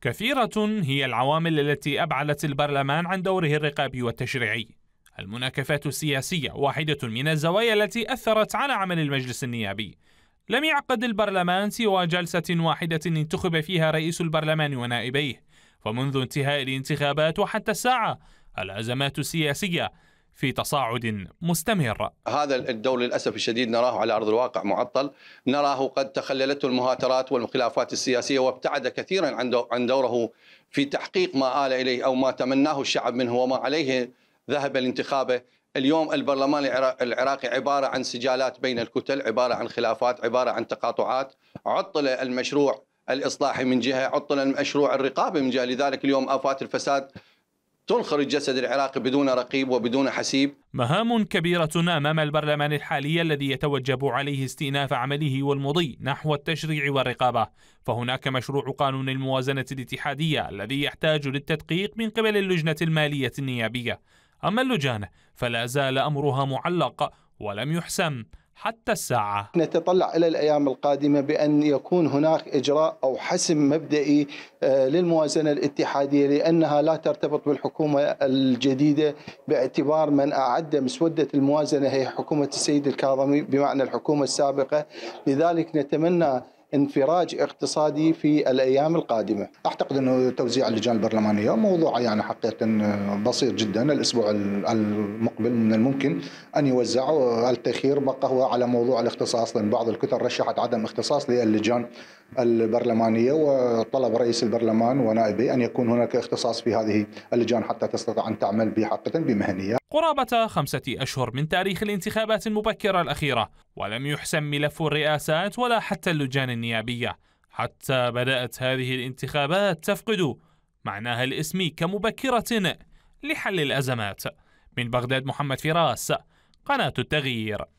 كثيرة هي العوامل التي أبعدت البرلمان عن دوره الرقابي والتشريعي. المناكفات السياسية واحدة من الزوايا التي أثرت على عمل المجلس النيابي. لم يعقد البرلمان سوى جلسة واحدة انتخب فيها رئيس البرلمان ونائبيه، فمنذ انتهاء الانتخابات وحتى الساعة الأزمات السياسية في تصاعد مستمر هذا الدور للأسف الشديد نراه على أرض الواقع معطل نراه قد تخللته المهاترات والخلافات السياسية وابتعد كثيرا عن دوره في تحقيق ما آل إليه أو ما تمناه الشعب منه وما عليه ذهب لانتخابه اليوم البرلمان العراقي عبارة عن سجالات بين الكتل عبارة عن خلافات عبارة عن تقاطعات عطل المشروع الإصلاحي من جهة عطل المشروع الرقابي من جهة لذلك اليوم آفات الفساد تنخر الجسد العراقي بدون رقيب وبدون حسيب مهام كبيرة أمام البرلمان الحالي الذي يتوجب عليه استئناف عمله والمضي نحو التشريع والرقابة فهناك مشروع قانون الموازنة الاتحادية الذي يحتاج للتدقيق من قبل اللجنة المالية النيابية أما اللجان فلا زال أمرها معلق ولم يحسم حتى الساعة نتطلع إلى الأيام القادمة بأن يكون هناك إجراء أو حسم مبدئي آه، للموازنة الاتحادية لأنها لا ترتبط بالحكومة الجديدة باعتبار من أعد مسودة الموازنة هي حكومة السيد الكاظمي بمعنى الحكومة السابقة لذلك نتمنى انفراج اقتصادي في الايام القادمه. اعتقد انه توزيع اللجان البرلمانيه موضوع يعني حقيقه بسيط جدا الاسبوع المقبل من الممكن ان يوزع التأخير بقى هو على موضوع الاختصاص لان بعض الكتل رشحت عدم اختصاص للجان البرلمانيه وطلب رئيس البرلمان ونائبه ان يكون هناك اختصاص في هذه اللجان حتى تستطيع ان تعمل بحقه بمهنيه. قرابه خمسه اشهر من تاريخ الانتخابات المبكره الاخيره ولم يحسم ملف الرئاسات ولا حتى اللجان النيابيه حتى بدات هذه الانتخابات تفقد معناها الاسمي كمبكره لحل الازمات. من بغداد محمد فراس قناه التغيير.